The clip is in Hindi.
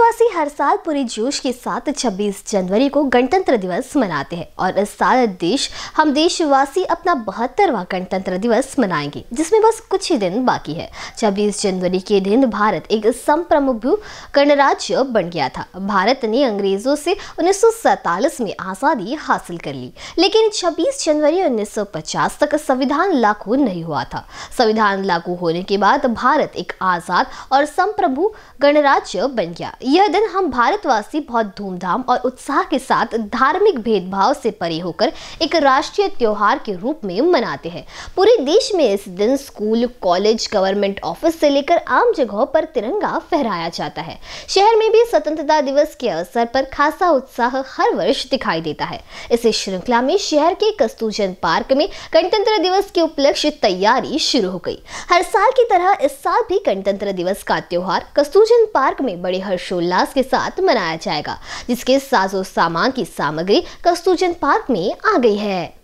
भारतवासी हर साल पूरे जोश के साथ 26 जनवरी को गणतंत्र दिवस मनाते हैं और इस साल देश हम देशवासी अपना बहत्तरवा गणतंत्र दिवस मनाएंगे जिसमें बस कुछ ही दिन बाकी है 26 जनवरी के दिन भारत एक संप्रभु गणराज्य बन गया था भारत ने अंग्रेजों से उन्नीस में आज़ादी हासिल कर ली लेकिन छब्बीस जनवरी उन्नीस तक संविधान लागू नहीं हुआ था संविधान लागू होने के बाद भारत एक आज़ाद और संप्रभु गणराज्य बन गया यह दिन हम भारतवासी बहुत धूमधाम और उत्साह के साथ धार्मिक भेदभाव से परे होकर एक राष्ट्रीय त्यौहार के रूप में मनाते हैं पूरे देश में इस दिन स्कूल कॉलेज गवर्नमेंट ऑफिस से लेकर आम जगहों पर तिरंगा फहराया जाता है शहर में भी स्वतंत्रता दिवस के अवसर पर खासा उत्साह हर वर्ष दिखाई देता है इसी श्रृंखला में शहर के कस्तूजन पार्क में गणतंत्र दिवस के उपलक्ष्य तैयारी शुरू हो गई हर साल की तरह इस साल भी गणतंत्र दिवस का त्यौहार कस्तूजन पार्क में बड़े हर्षो हर्षोल्लास के साथ मनाया जाएगा जिसके साजो सामान की सामग्री कस्तूजन पार्क में आ गई है